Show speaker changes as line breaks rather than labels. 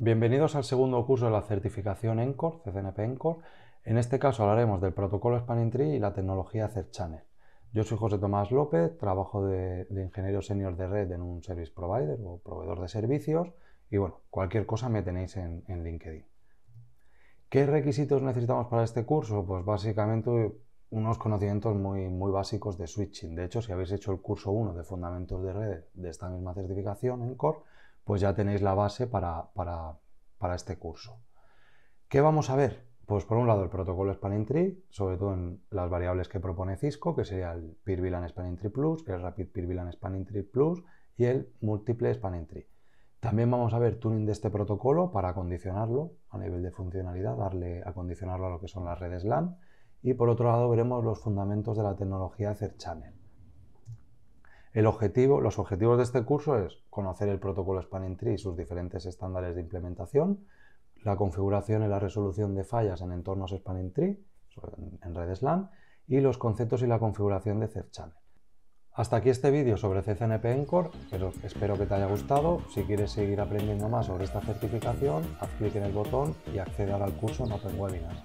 Bienvenidos al segundo curso de la certificación ENCORE, CCNP ENCORE. En este caso hablaremos del protocolo Spanning Tree y la tecnología CerChannel. Yo soy José Tomás López, trabajo de, ingeniero senior de red en un service provider o proveedor de servicios y bueno, cualquier cosa me tenéis en, LinkedIn. ¿Qué requisitos necesitamos para este curso? Pues básicamente unos conocimientos muy, muy básicos de switching. De hecho, si habéis hecho el curso 1 de fundamentos de red de esta misma certificación ENCORE, pues ya tenéis la base para, este curso. ¿Qué vamos a ver? Pues por un lado el protocolo Spanning Tree, sobre todo en las variables que propone Cisco, que sería el Peer VLAN Spanning Tree Plus, el Rapid Peer Spanning Tree Plus y el Multiple Spanning Tree. También vamos a ver tuning de este protocolo para acondicionarlo a nivel de funcionalidad, darle a acondicionarlo a lo que son las redes LAN. Y por otro lado veremos los fundamentos de la tecnología Zerchannel. Channel. El objetivo, los objetivos de este curso es conocer el protocolo Spanning Tree y sus diferentes estándares de implementación, la configuración y la resolución de fallas en entornos Spanning Tree, en redes LAN, y los conceptos y la configuración de Zerchannel. Hasta aquí este vídeo sobre CCNP Encore, pero espero que te haya gustado. Si quieres seguir aprendiendo más sobre esta certificación, haz clic en el botón y acceder al curso en OpenWebinars.